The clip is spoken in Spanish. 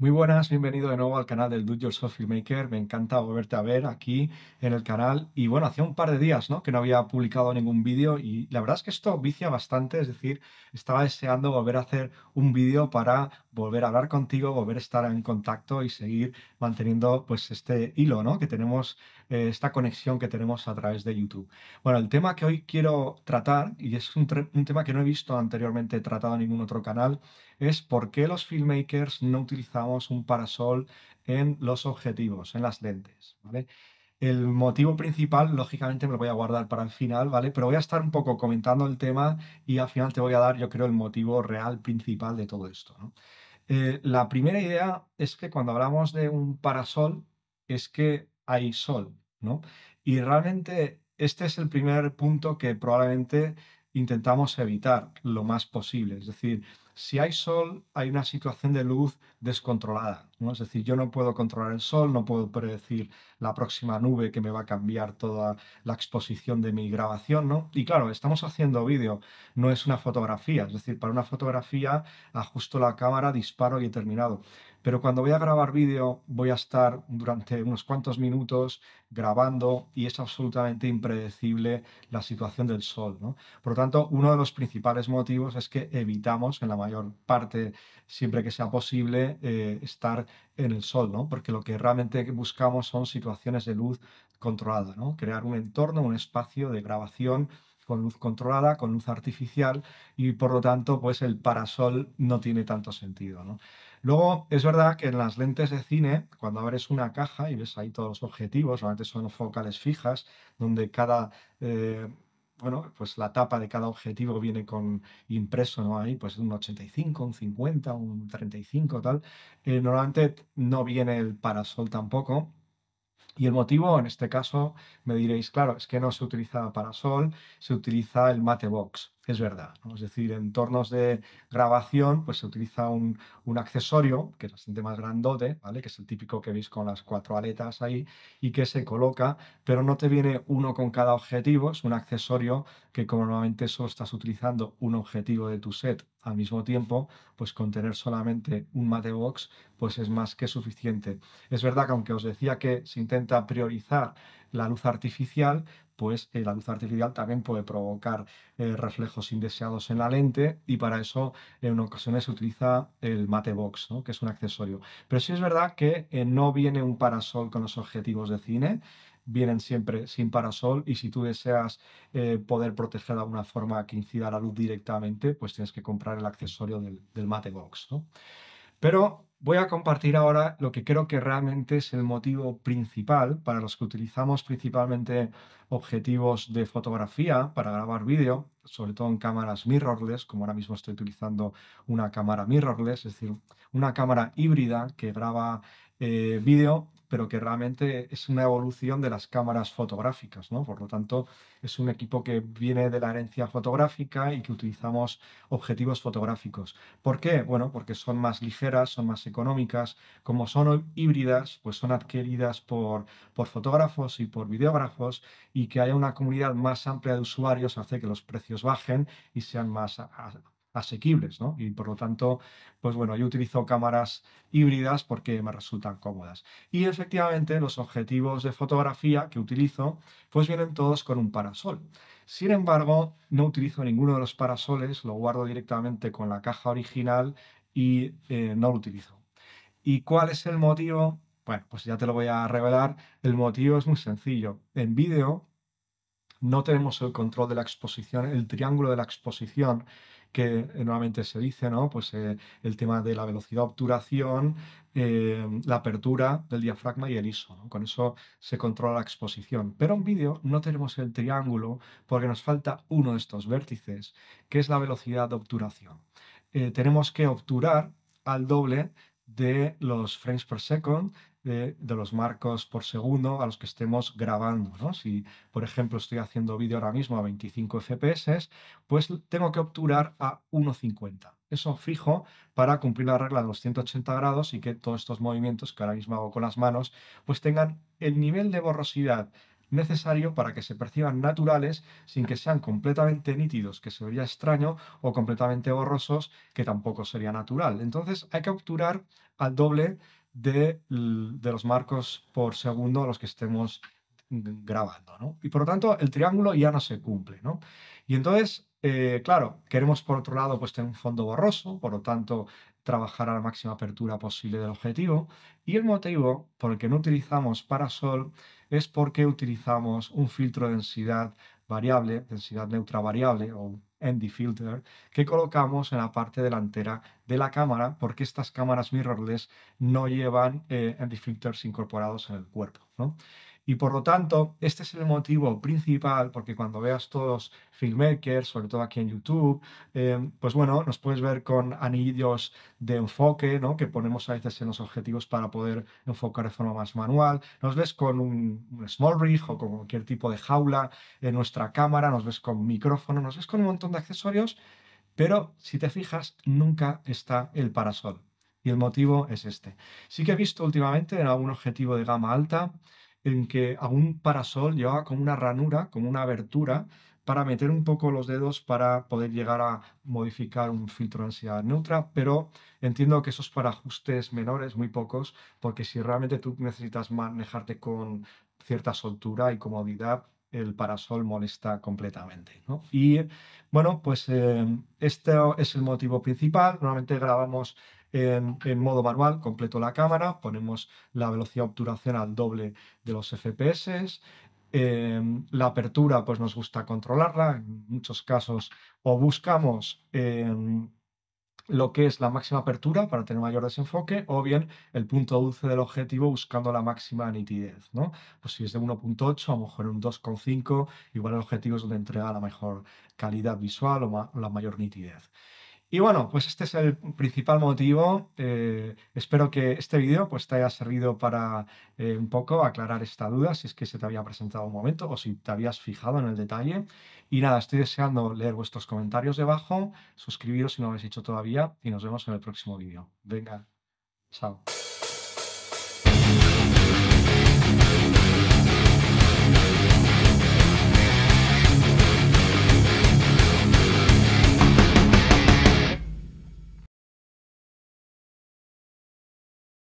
Muy buenas, bienvenido de nuevo al canal del Do Yourself Filmmaker. Me encanta volverte a ver aquí en el canal. Y bueno, hacía un par de días ¿no? que no había publicado ningún vídeo y la verdad es que esto vicia bastante, es decir, estaba deseando volver a hacer un vídeo para volver a hablar contigo, volver a estar en contacto y seguir manteniendo pues este hilo, ¿no? Que tenemos, eh, esta conexión que tenemos a través de YouTube. Bueno, el tema que hoy quiero tratar, y es un, tema que no he visto anteriormente tratado en ningún otro canal, es por qué los filmmakers no utilizamos un parasol en los objetivos, en las lentes, ¿vale? El motivo principal, lógicamente, me lo voy a guardar para el final, ¿vale? Pero voy a estar un poco comentando el tema y al final te voy a dar, yo creo, el motivo real principal de todo esto, ¿no? Eh, la primera idea es que cuando hablamos de un parasol, es que hay sol, ¿no? Y realmente este es el primer punto que probablemente intentamos evitar lo más posible. Es decir, si hay sol, hay una situación de luz descontrolada. Es decir, yo no puedo controlar el sol, no puedo predecir la próxima nube que me va a cambiar toda la exposición de mi grabación, Y claro, estamos haciendo vídeo, no es una fotografía, es decir, para una fotografía ajusto la cámara, disparo y he terminado. Pero cuando voy a grabar vídeo voy a estar durante unos cuantos minutos grabando y es absolutamente impredecible la situación del sol. Por lo tanto, uno de los principales motivos es que evitamos en la mayor parte, siempre que sea posible, eh, estar en el sol, ¿no? Porque lo que realmente buscamos son situaciones de luz controlada, ¿no? Crear un entorno, un espacio de grabación con luz controlada, con luz artificial y por lo tanto pues el parasol no tiene tanto sentido, Luego, es verdad que en las lentes de cine, cuando abres una caja y ves ahí todos los objetivos, normalmente son focales fijas, donde cada eh, bueno, pues la tapa de cada objetivo viene con impreso, ¿no? Ahí, pues un 85, un 50, un 35, tal. el eh, normalmente no viene el parasol tampoco. Y el motivo, en este caso, me diréis, claro, es que no se utiliza parasol, se utiliza el Matebox es verdad. Es decir, en entornos de grabación, pues se utiliza un, accesorio que es bastante más grandote, ¿vale? Que es el típico que veis con las cuatro aletas ahí y que se coloca, pero no te viene uno con cada objetivo, es un accesorio que como normalmente solo estás utilizando un objetivo de tu set al mismo tiempo, pues con tener solamente un matebox, pues es más que suficiente. Es verdad que aunque os decía que se intenta priorizar la luz artificial, pues eh, la luz artificial también puede provocar eh, reflejos indeseados en la lente y para eso en ocasiones se utiliza el mate box, que es un accesorio. Pero sí es verdad que eh, no viene un parasol con los objetivos de cine, vienen siempre sin parasol y si tú deseas poder proteger de alguna forma que incida la luz directamente, pues tienes que comprar el accesorio del, mate box. Pero Voy a compartir ahora lo que creo que realmente es el motivo principal para los que utilizamos principalmente objetivos de fotografía para grabar vídeo, sobre todo en cámaras mirrorless, como ahora mismo estoy utilizando una cámara mirrorless, es decir, una cámara híbrida que graba eh, vídeo pero que realmente es una evolución de las cámaras fotográficas, ¿no? Por lo tanto, es un equipo que viene de la herencia fotográfica y que utilizamos objetivos fotográficos. ¿Por qué? Bueno, porque son más ligeras, son más económicas, como son híbridas, pues son adquiridas por, por fotógrafos y por videógrafos y que haya una comunidad más amplia de usuarios hace que los precios bajen y sean más asequibles, ¿no? Y por lo tanto, pues bueno, yo utilizo cámaras híbridas porque me resultan cómodas. Y efectivamente, los objetivos de fotografía que utilizo, pues vienen todos con un parasol. Sin embargo, no utilizo ninguno de los parasoles, lo guardo directamente con la caja original y eh, no lo utilizo. ¿Y cuál es el motivo? Bueno, pues ya te lo voy a revelar. El motivo es muy sencillo. En vídeo no tenemos el control de la exposición, el triángulo de la exposición que eh, nuevamente se dice, ¿no? Pues eh, el tema de la velocidad de obturación, eh, la apertura del diafragma y el ISO. Con eso se controla la exposición. Pero en vídeo no tenemos el triángulo porque nos falta uno de estos vértices, que es la velocidad de obturación. tenemos que obturar al doble de los frames per second de los marcos por segundo a los que estemos grabando. Si, por ejemplo, estoy haciendo vídeo ahora mismo a 25 FPS, pues tengo que obturar a 1.50. Eso fijo para cumplir la regla de los 180 grados y que todos estos movimientos que ahora mismo hago con las manos, pues tengan el nivel de borrosidad necesario para que se perciban naturales sin que sean completamente nítidos, que se vería extraño, o completamente borrosos, que tampoco sería natural. Entonces hay que obturar al doble de, los marcos por segundo a los que estemos grabando, Y por lo tanto, el triángulo ya no se cumple, Y entonces, eh, claro, queremos por otro lado pues tener un fondo borroso, por lo tanto, trabajar a la máxima apertura posible del objetivo. Y el motivo por el que no utilizamos parasol es porque utilizamos un filtro de densidad variable, densidad neutra variable o ND Filter que colocamos en la parte delantera de la cámara porque estas cámaras mirrorless no llevan eh, Filters incorporados en el cuerpo. Y por lo tanto, este es el motivo principal, porque cuando veas todos filmmakers, sobre todo aquí en YouTube, eh, pues bueno, nos puedes ver con anillos de enfoque, Que ponemos a veces en los objetivos para poder enfocar de forma más manual. Nos ves con un, small rig o con cualquier tipo de jaula en nuestra cámara, nos ves con micrófono, nos ves con un montón de accesorios, pero si te fijas, nunca está el parasol. Y el motivo es este. Sí que he visto últimamente en algún objetivo de gama alta, en que a un parasol llevaba como una ranura, como una abertura, para meter un poco los dedos para poder llegar a modificar un filtro de ansiedad neutra, pero entiendo que eso es para ajustes menores, muy pocos, porque si realmente tú necesitas manejarte con cierta soltura y comodidad, el parasol molesta completamente. ¿no? Y bueno, pues eh, este es el motivo principal. Normalmente grabamos en, modo manual, completo la cámara, ponemos la velocidad de obturación al doble de los FPS, em, la apertura, pues nos gusta controlarla. En muchos casos, o buscamos em, lo que es la máxima apertura para tener mayor desenfoque, o bien el punto dulce del objetivo buscando la máxima nitidez. ¿no? Pues si es de 1.8, a lo mejor un 2.5, igual el objetivo es donde entrega la mejor calidad visual o la mayor nitidez. Y bueno, pues este es el principal motivo. Eh, espero que este vídeo pues, te haya servido para eh, un poco aclarar esta duda, si es que se te había presentado un momento o si te habías fijado en el detalle. Y nada, estoy deseando leer vuestros comentarios debajo, suscribiros si no lo habéis hecho todavía y nos vemos en el próximo vídeo. Venga, chao.